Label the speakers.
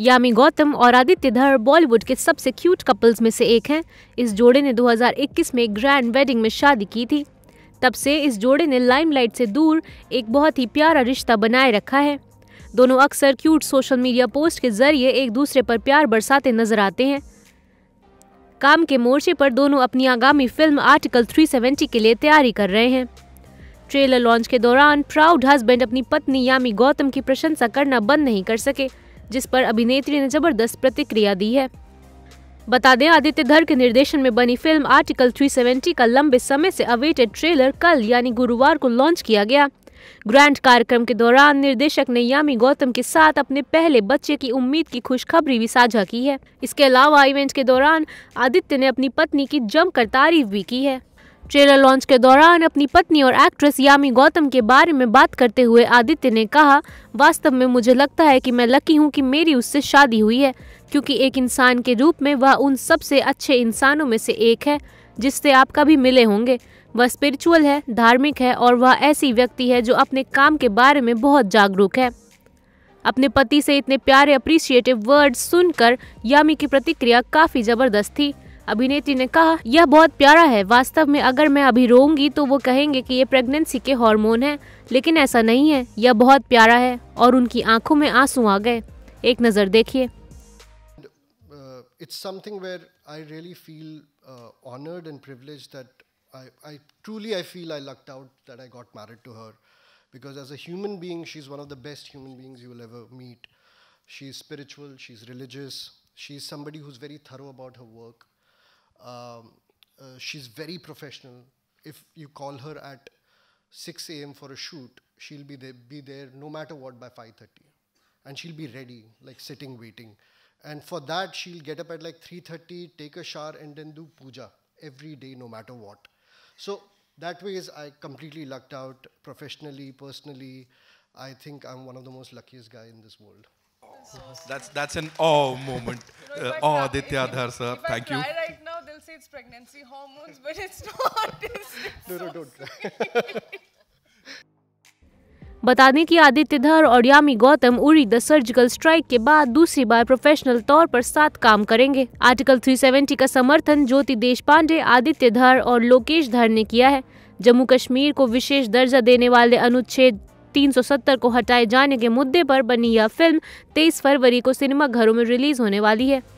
Speaker 1: यामी गौतम और आदित्य धर बॉलीवुड के सबसे क्यूट कपल्स में से एक हैं इस जोड़े ने 2021 में ग्रैंड वेडिंग में शादी की थी तब से इस जोड़े ने लाइमलाइट से दूर एक बहुत ही प्यारा रिश्ता बनाए रखा है दोनों अक्सर क्यूट सोशल मीडिया पोस्ट के जरिए एक दूसरे पर प्यार बरसाते नजर आते हैं काम के मोर्चे पर दोनों अपनी आगामी फिल्म आर्टिकल 370 के लिए तैयारी कर रहे हैं ट्रेलर लॉन्च के दौरान प्राउड हस्बैंड अपनी पत्नी यामी गौतम की प्रशंसा करना बंद नहीं कर सके जिस पर अभिनेत्री ने जबरदस्त प्रतिक्रिया दी है बता दें आदित्य धर के निर्देशन में बनी फिल्म आर्टिकल 370 का लंबे समय से अवेटेड ट्रेलर कल यानी गुरुवार को लॉन्च किया गया ग्रैंड कार्यक्रम के दौरान निर्देशक ने यामी गौतम के साथ अपने पहले बच्चे की उम्मीद की खुशखबरी भी साझा की है इसके अलावा इवेंट के दौरान आदित्य ने अपनी पत्नी की जमकर तारीफ भी की है ट्रेलर लॉन्च के दौरान अपनी पत्नी और एक्ट्रेस यामी गौतम के बारे में बात करते हुए आदित्य ने कहा वास्तव में मुझे लगता है कि मैं लकी हूँ कि मेरी उससे शादी हुई है क्योंकि एक इंसान के रूप में वह उन सबसे अच्छे इंसानों में से एक है जिससे आप कभी मिले होंगे वह स्पिरिचुअल है धार्मिक है और वह ऐसी व्यक्ति है जो अपने काम के बारे में बहुत जागरूक है अपने पति से इतने प्यारे अप्रिशिएटिव वर्ड सुनकर यामी की प्रतिक्रिया काफ़ी ज़बरदस्त थी अभिनेत्री ने कहा यह बहुत प्यारा है वास्तव में अगर मैं अभी रोऊंगी तो वो कहेंगे कि ये प्रेगनेंसी के हार्मोन है लेकिन ऐसा नहीं है यह बहुत प्यारा है और उनकी आंखों में आंसू आ गए एक नज़र देखिए
Speaker 2: it's something where I really feel uh, honored and privileged that I, I, truly I feel I lucked out that I got married to her because as a human being she's one of the best human beings you will ever meet. She's spiritual, she's religious, she's somebody who's very thorough about her work. Um, uh, she's very professional. If you call her at 6 a.m. for a shoot, she'll be there, be there no matter what by 5.30. And she'll be ready, like sitting, waiting. And for that, she'll get up at like 3.30, take a shower, and then do puja every day, no matter what. So that way is I completely lucked out professionally, personally. I think I'm one of the most luckiest guy in this world. That's that's an oh moment. uh, oh, Dityadhar sir, thank you. songs, but it's not. It's, it's no, no, don't.
Speaker 1: बता दें कि आदित्य धर और Yami Gautam Uri the surgical strike के बाद दूसरी बार professional तौर पर साथ काम करेंगे आर्टिकल 370 का समर्थन ज्योति देश पांडे आदित्य धर और लोकेश धर ने किया है जम्मू कश्मीर को विशेष दर्जा देने वाले अनुच्छेद 370 को हटाए जाने के मुद्दे पर बनी यह फिल्म 23 फरवरी को सिनेमाघरों में रिलीज होने वाली है